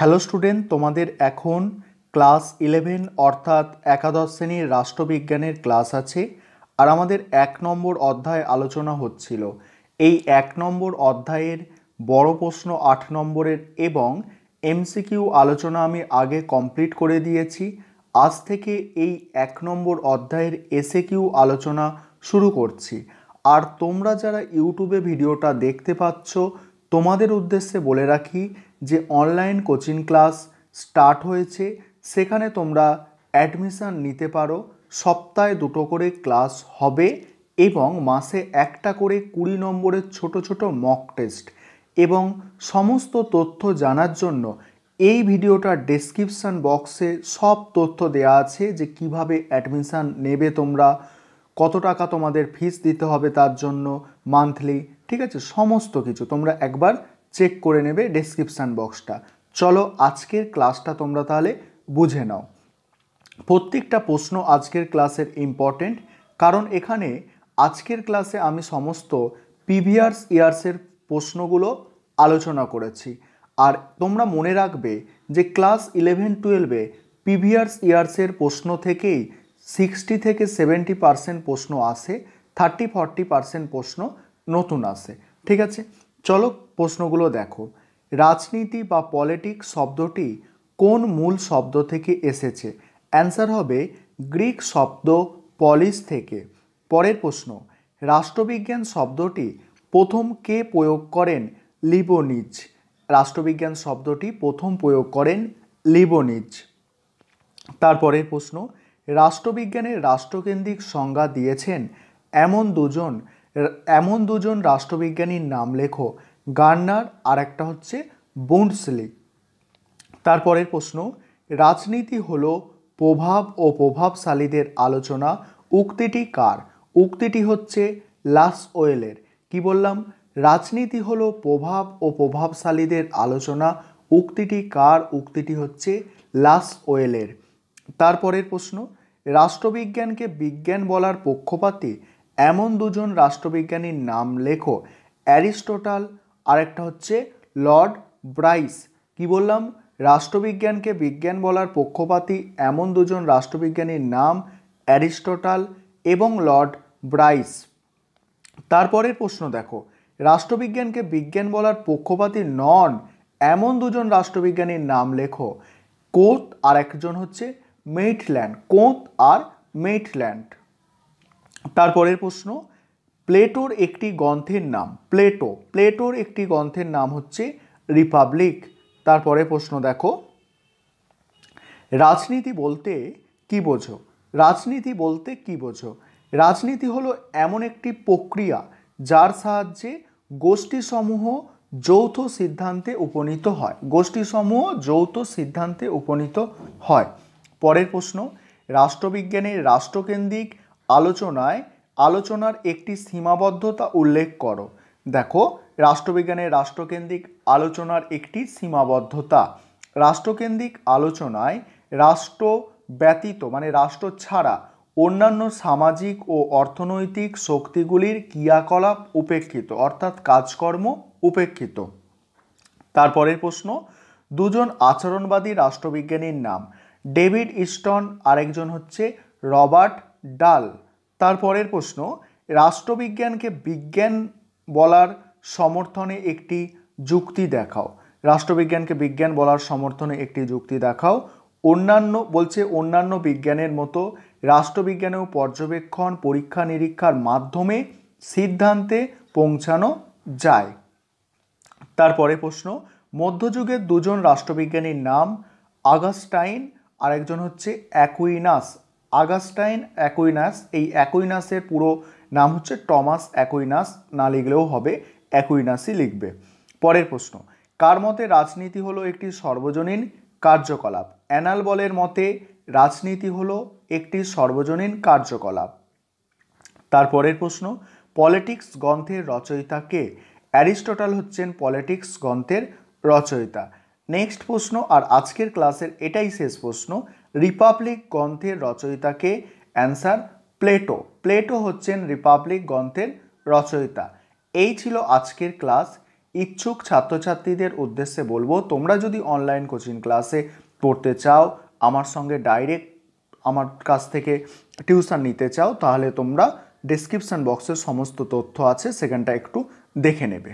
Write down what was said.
hello student তোমাদের এখন class eleven অর্থাৎ একাদশ শ্রেণীর রাষ্ট্রবিজ্ঞানের ক্লাস আছে আর আমাদের এক নম্বর অধ্যায় আলোচনা হচ্ছিল এই এক নম্বর অধ্যায়ের বড় প্রশ্ন আট নম্বরের এবং এমসিকিউ আলোচনা আমি আগে কমপ্লিট করে দিয়েছি আজ থেকে এই এক নম্বর অধ্যায়ের এসে আলোচনা শুরু করছি আর তোমরা যারা ইউটিউবে ভিডিওটা দেখতে পাচ্ছ তোমাদের উদ্দেশ্যে বলে রাখি যে অনলাইন কোচিং ক্লাস স্টার্ট হয়েছে সেখানে তোমরা অ্যাডমিশান নিতে পারো সপ্তাহে দুটো করে ক্লাস হবে এবং মাসে একটা করে কুড়ি নম্বরের ছোট ছোট মক টেস্ট এবং সমস্ত তথ্য জানার জন্য এই ভিডিওটার ডেসক্রিপশান বক্সে সব তথ্য দেয়া আছে যে কিভাবে অ্যাডমিশান নেবে তোমরা কত টাকা তোমাদের ফিস দিতে হবে তার জন্য মান্থলি ঠিক আছে সমস্ত কিছু তোমরা একবার চেক করে নেবে ডেসক্রিপশান বক্সটা চলো আজকের ক্লাসটা তোমরা তাহলে বুঝে নাও প্রত্যেকটা প্রশ্ন আজকের ক্লাসের ইম্পর্টেন্ট কারণ এখানে আজকের ক্লাসে আমি সমস্ত প্রিভিয়াস ইয়ার্সের প্রশ্নগুলো আলোচনা করেছি আর তোমরা মনে রাখবে যে ক্লাস ইলেভেন টুয়েলভে প্রিভিয়াস ইয়ার্সের প্রশ্ন থেকেই সিক্সটি থেকে সেভেন্টি পার্সেন্ট প্রশ্ন আসে থার্টি ফর্টি পার্সেন্ট প্রশ্ন নতুন আসে ঠিক আছে চলো প্রশ্নগুলো দেখো রাজনীতি বা পলিটিক্স শব্দটি কোন মূল শব্দ থেকে এসেছে অ্যান্সার হবে গ্রিক শব্দ পলিস থেকে পরের প্রশ্ন রাষ্ট্রবিজ্ঞান শব্দটি প্রথম কে প্রয়োগ করেন লিবোনিজ রাষ্ট্রবিজ্ঞান শব্দটি প্রথম প্রয়োগ করেন লিবোনিজ তারপরের প্রশ্ন রাষ্ট্রবিজ্ঞানের রাষ্ট্রকেন্দ্রিক সংজ্ঞা দিয়েছেন এমন দুজন এমন দুজন রাষ্ট্রবিজ্ঞানীর নাম লেখো গার্নার আর একটা হচ্ছে বুন্ডসলি তারপরের প্রশ্ন রাজনীতি হল প্রভাব ও প্রভাবশালীদের আলোচনা উক্তিটি কার উক্তিটি হচ্ছে লাস ওয়েলের কি বললাম রাজনীতি হল প্রভাব ও প্রভাবশালীদের আলোচনা উক্তিটি কার উক্তিটি হচ্ছে লাস ওয়েলের তারপরের প্রশ্ন রাষ্ট্রবিজ্ঞানকে বিজ্ঞান বলার পক্ষপাতী এমন দুজন রাষ্ট্রবিজ্ঞানীর নাম লেখো অ্যারিস্টোটাল আরেকটা হচ্ছে লর্ড ব্রাইস কি বললাম রাষ্ট্রবিজ্ঞানকে বিজ্ঞান বলার পক্ষপাতী এমন দুজন রাষ্ট্রবিজ্ঞানীর নাম অ্যারিস্টোটাল এবং লর্ড ব্রাইস তারপরের প্রশ্ন দেখো রাষ্ট্রবিজ্ঞানকে বিজ্ঞান বলার পক্ষপাতী নন এমন দুজন রাষ্ট্রবিজ্ঞানীর নাম লেখো কোত আর একজন হচ্ছে মেইটল্যান্ড কোত আর মেটল্যান্ড তারপরের প্রশ্ন প্লেটোর একটি গ্রন্থের নাম প্লেটো প্লেটোর একটি গ্রন্থের নাম হচ্ছে রিপাবলিক তারপরে প্রশ্ন দেখো রাজনীতি বলতে কি বোঝো রাজনীতি বলতে কি বোঝো রাজনীতি হলো এমন একটি প্রক্রিয়া যার সাহায্যে গোষ্ঠীসমূহ যৌথ সিদ্ধান্তে উপনীত হয় গোষ্ঠীসমূহ যৌথ সিদ্ধান্তে উপনীত হয় পরের প্রশ্ন রাষ্ট্রবিজ্ঞানের রাষ্ট্রকেন্দ্রিক আলোচনায় আলোচনার একটি সীমাবদ্ধতা উল্লেখ করো দেখো রাষ্ট্রবিজ্ঞানের রাষ্ট্রকেন্দ্রিক আলোচনার একটি সীমাবদ্ধতা রাষ্ট্রকেন্দ্রিক আলোচনায় রাষ্ট্র ব্যতীত মানে রাষ্ট্র ছাড়া অন্যান্য সামাজিক ও অর্থনৈতিক শক্তিগুলির ক্রিয়াকলাপ উপেক্ষিত অর্থাৎ কাজকর্ম উপেক্ষিত তারপরের প্রশ্ন দুজন আচরণবাদী রাষ্ট্রবিজ্ঞানীর নাম ডেভিড ইস্টন আরেকজন হচ্ছে রবার্ট ডাল তারপরের প্রশ্ন রাষ্ট্রবিজ্ঞানকে বিজ্ঞান বলার সমর্থনে একটি যুক্তি দেখাও রাষ্ট্রবিজ্ঞানকে বিজ্ঞান বলার সমর্থনে একটি যুক্তি দেখাও অন্যান্য বলছে অন্যান্য বিজ্ঞানের মতো রাষ্ট্রবিজ্ঞানেও পর্যবেক্ষণ পরীক্ষা নিরীক্ষার মাধ্যমে সিদ্ধান্তে পৌঁছানো যায় তারপরে প্রশ্ন মধ্যযুগের দুজন রাষ্ট্রবিজ্ঞানীর নাম আগাস্টাইন আরেকজন হচ্ছে অ্যাকুইনাস আগাস্টাইন অ্যাকুইনাস এই অ্যাকুইনাসের পুরো নাম হচ্ছে টমাস অ্যাকুইনাস না লিখলেও হবে অ্যাকুইনাসই লিখবে পরের প্রশ্ন কার মতে রাজনীতি হলো একটি সর্বজনীন কার্যকলাপ অ্যানাল বলের মতে রাজনীতি হলো একটি সর্বজনীন কার্যকলাপ তারপরের প্রশ্ন পলিটিক্স গ্রন্থের রচয়িতা কে অ্যারিস্টটল হচ্ছেন পলিটিক্স গ্রন্থের রচয়িতা নেক্সট প্রশ্ন আর আজকের ক্লাসের এটাই শেষ প্রশ্ন রিপাবলিক গ্রন্থের রচয়িতাকে অ্যান্সার প্লেটো প্লেটো হচ্ছেন রিপাবলিক গ্রন্থের রচয়িতা এই ছিল আজকের ক্লাস ইচ্ছুক ছাত্রছাত্রীদের উদ্দেশ্যে বলবো তোমরা যদি অনলাইন কোচিং ক্লাসে পড়তে চাও আমার সঙ্গে ডাইরেক্ট আমার কাছ থেকে টিউশন নিতে চাও তাহলে তোমরা ডিসক্রিপশান বক্সের সমস্ত তথ্য আছে সেখানটা একটু দেখে নেবে